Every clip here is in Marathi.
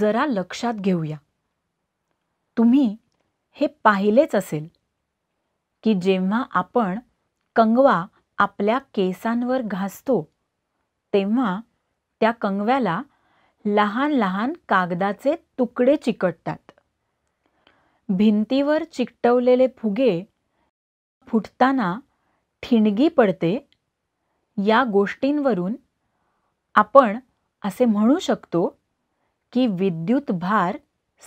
जरा लक्षात घेऊया तुम्ही हे पाहिलेच असेल की जेव्हा आपण कंगवा आपल्या केसांवर घासतो तेव्हा त्या कंगव्याला लहान लहान कागदाचे तुकडे चिकटतात भिंतीवर चिकटवलेले फुगे फुटताना ठिणगी पडते या गोष्टींवरून आपण असे म्हणू शकतो की विद्युत भार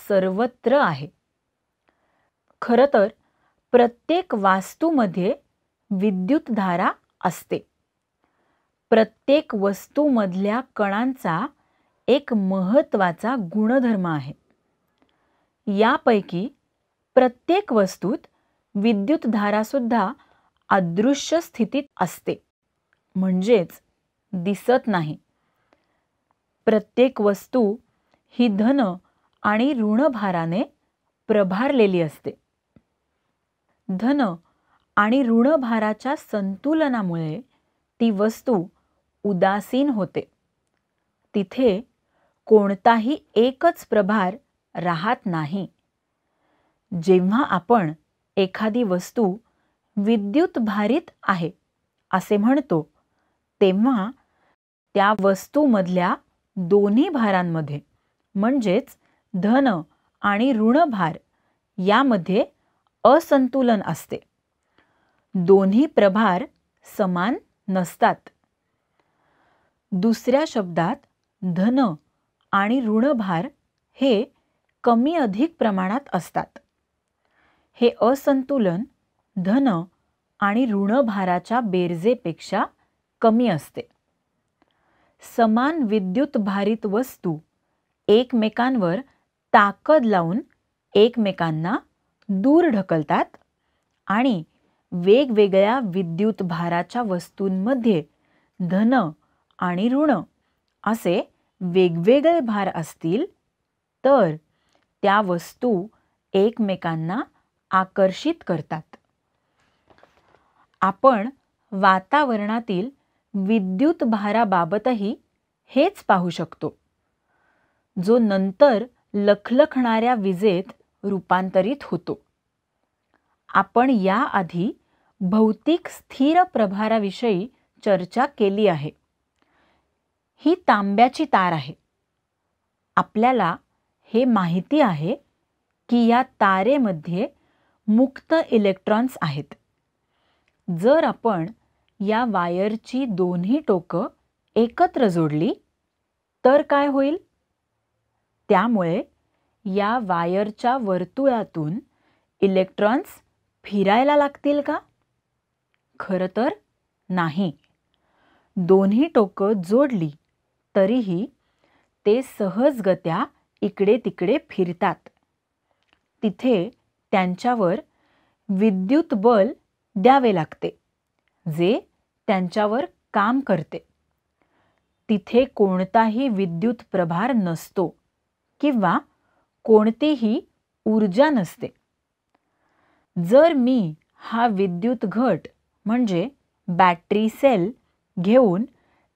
सर्वत्र आहे खरं तर प्रत्येक वास्तूमध्ये विद्युत धारा असते प्रत्येक वस्तूमधल्या कणांचा एक महत्त्वाचा गुणधर्म आहे यापैकी प्रत्येक वस्तूत विद्युत धारासुद्धा अदृश्य स्थितीत असते म्हणजेच दिसत नाही प्रत्येक वस्तू ही धन आणि ऋणभाराने प्रभारलेली असते धन आणि ऋणभाराच्या संतुलनामुळे ती वस्तू उदासीन होते तिथे कोणताही एकच प्रभार राहत नाही जेव्हा आपण एखादी वस्तू विद्युत भारित आहे असे म्हणतो तेव्हा त्या वस्तूमधल्या दोन्ही भारांमध्ये म्हणजेच धन आणि ऋणभार यामध्ये असंतुलन असते दोन्ही प्रभार समान नसतात दुसऱ्या शब्दात धन आणि ऋणभार हे कमी अधिक प्रमाणात असतात हे असंतुलन धन आणि ऋणभाराच्या बेरजेपेक्षा कमी असते समान विद्युत भारित वस्तू एकमेकांवर ताकद लावून एकमेकांना दूर ढकलतात आणि वेगवेगळ्या विद्युत भाराच्या वस्तूंमध्ये धन आणि ऋण असे वेगवेगळे भार असतील तर त्या वस्तू एकमेकांना आकर्षित करतात आपण वातावरणातील विद्युत भाराबाबतही हेच पाहू शकतो जो नंतर लखलखणाऱ्या विजेत रूपांतरित होतो आपण याआधी भौतिक स्थिर प्रभाराविषयी चर्चा केली आहे ही तांब्याची तार आहे आपल्याला हे माहिती आहे की या तारेमध्ये मुक्त इलेक्ट्रॉन्स आहेत जर आपण या वायरची दोन्ही टोकं एकत्र जोडली तर काय होईल त्यामुळे या वायरच्या वर्तुळातून इलेक्ट्रॉन्स फिरायला लागतील का खरं तर नाही दोन्ही टोकं जोडली तरीही ते सहजगत्या इकडे तिकडे फिरतात तिथे त्यांच्यावर विद्युत बल द्यावे लागते जे त्यांच्यावर काम करते तिथे कोणताही विद्युत प्रभार नसतो किंवा कोणतीही ऊर्जा नसते जर मी हा विद्युत घट म्हणजे बॅटरी सेल घेऊन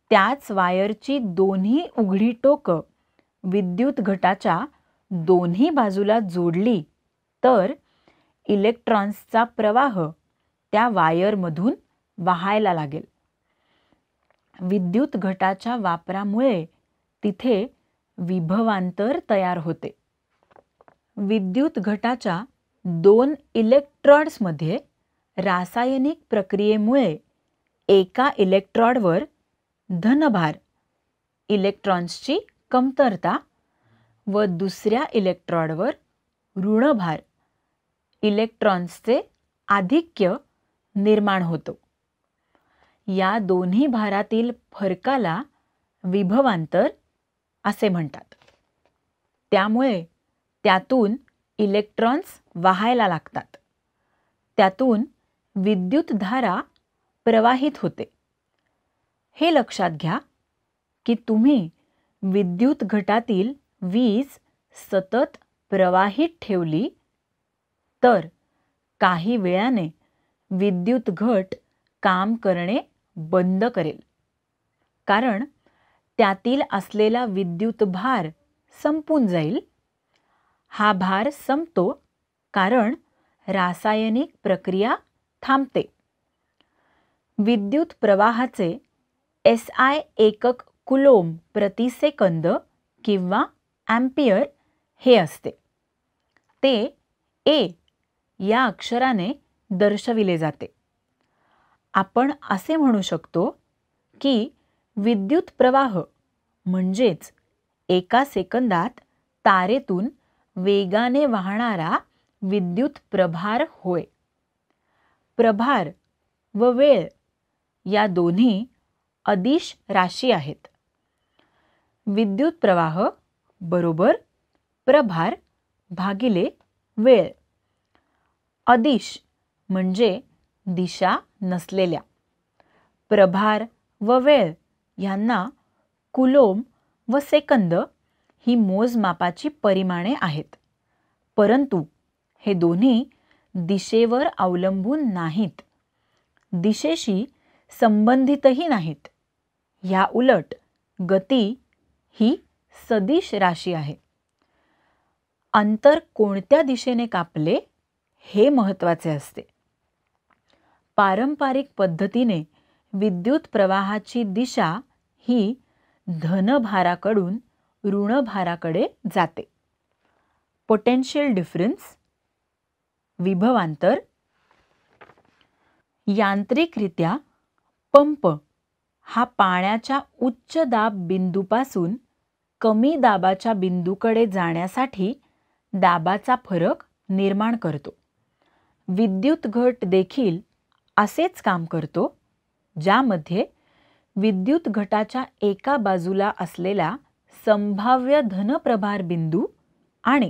त्याच वायरची दोन्ही उघडी टोकं विद्युत घटाच्या दोन्ही बाजूला जोडली तर इलेक्ट्रॉन्सचा प्रवाह त्या वायरमधून वाहायला लागेल विद्युत घटाच्या वापरामुळे तिथे विभवांतर तयार होते विद्युत घटाच्या दोन इलेक्ट्रॉड्समध्ये रासायनिक प्रक्रियेमुळे एका इलेक्ट्रॉडवर धनभार इलेक्ट्रॉन्सची कमतरता व दुसऱ्या इलेक्ट्रॉडवर ऋणभार इलेक्ट्रॉन्सचे आधिक्य निर्माण होतो या दोन्ही भारातील फरकाला विभवांतर असे म्हणतात त्यामुळे त्यातून इलेक्ट्रॉन्स वाहायला लागतात त्यातून विद्युत धारा प्रवाहित होते हे लक्षात घ्या की तुम्ही विद्युत घटातील वीज सतत प्रवाहित ठेवली तर काही वेळाने विद्युत घट काम करणे बंद करेल कारण त्यातील असलेला विद्युत भार संपून जाईल हा भार संपतो कारण रासायनिक प्रक्रिया थांबते विद्युत प्रवाहाचे एस आय एकक कुलोम प्रतिसेकंद किंवा ॲम्पियर हे असते ते ए या अक्षराने दर्शविले जाते आपण असे म्हणू शकतो की विद्युत प्रवाह म्हणजेच एका सेकंदात तारेतून वेगाने वाहणारा विद्युत प्रभार होय प्रभार व वेळ या दोन्ही अदिश राशी आहेत विद्युत प्रवाह बरोबर प्रभार भागिले वेळ अदिश म्हणजे दिशा नसलेल्या प्रभार व वेळ यांना कुलोम व सेकंद ही मोजमापाची परिमाणे आहेत परंतु हे दोन्ही दिशेवर अवलंबून नाहीत दिशेशी संबंधितही नाहीत या उलट गती ही सदिश राशी आहे अंतर कोणत्या दिशेने कापले हे महत्त्वाचे असते पारंपरिक पद्धतीने विद्युत प्रवाहाची दिशा ही धनभाराकडून ऋणभाराकडे जाते पोटेन्शियल डिफरन्स विभवांतर यांत्रिकरित्या पंप हा पाण्याच्या उच्च दाब बिंदूपासून कमी दाबाच्या बिंदूकडे जाण्यासाठी दाबाचा फरक निर्माण करतो विद्युत घट देखील असेच काम करतो ज्यामध्ये विद्युत घटाच्या एका बाजूला असलेला संभाव्य धनप्रभार बिंदू आणि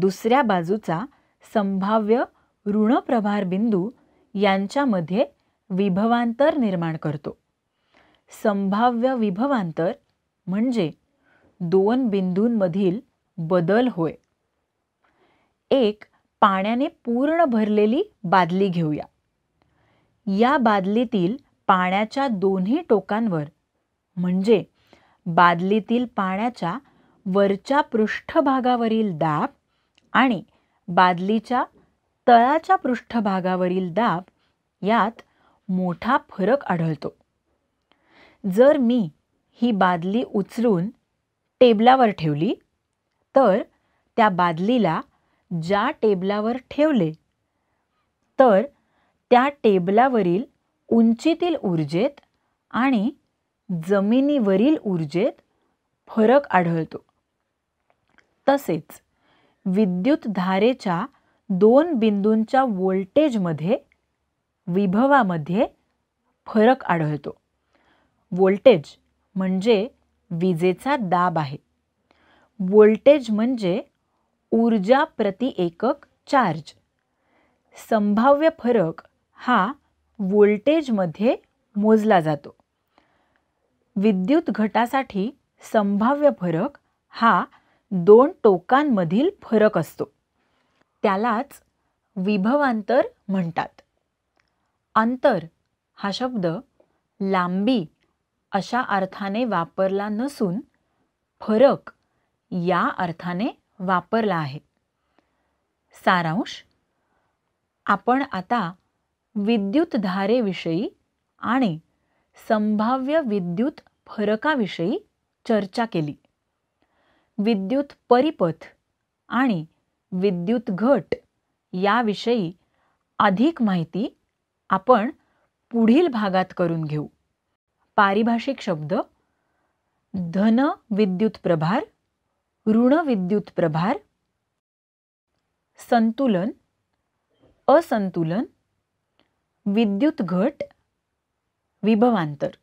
दुसऱ्या बाजूचा संभाव्य ऋणप्रभार बिंदू यांच्यामध्ये विभवांतर निर्माण करतो संभाव्य विभवांतर म्हणजे दोन बिंदूंमधील बदल होय एक पाण्याने पूर्ण भरलेली बादली घेऊया या बादलीतील पाण्याच्या दोन्ही टोकांवर म्हणजे बादलीतील पाण्याच्या वरच्या पृष्ठभागावरील दाब आणि बादलीच्या तळाच्या पृष्ठभागावरील दाब यात मोठा फरक आढळतो जर मी ही बादली उचलून टेबलावर ठेवली तर त्या बादलीला ज्या टेबलावर ठेवले तर त्या टेबलावरील उंचीतील ऊर्जेत आणि जमिनीवरील ऊर्जेत फरक आढळतो तसेच विद्युत धारेच्या दोन बिंदूंच्या वोल्टेजमध्ये विभवामध्ये फरक आढळतो वोल्टेज म्हणजे विजेचा दाब आहे वोल्टेज म्हणजे ऊर्जा प्रति एकक चार्ज संभाव्य फरक हा मध्ये मोजला जातो विद्युत घटासाठी संभाव्य फरक हा दोन टोकांमधील फरक असतो त्यालाच विभवांतर म्हणतात अंतर हा शब्द लांबी अशा अर्थाने वापरला नसून फरक या अर्थाने वापरला आहे सारांश आपण आता विद्युतधारेविषयी आणि संभाव्य विद्युत फरकाविषयी चर्चा केली विद्युत परिपथ आणि विद्युत घट याविषयी अधिक माहिती आपण पुढील भागात करून घेऊ पारिभाषिक शब्द धन विद्युत प्रभार ऋण विद्युत प्रभार संतुलन असंतुलन विद्युत घट विभवांतर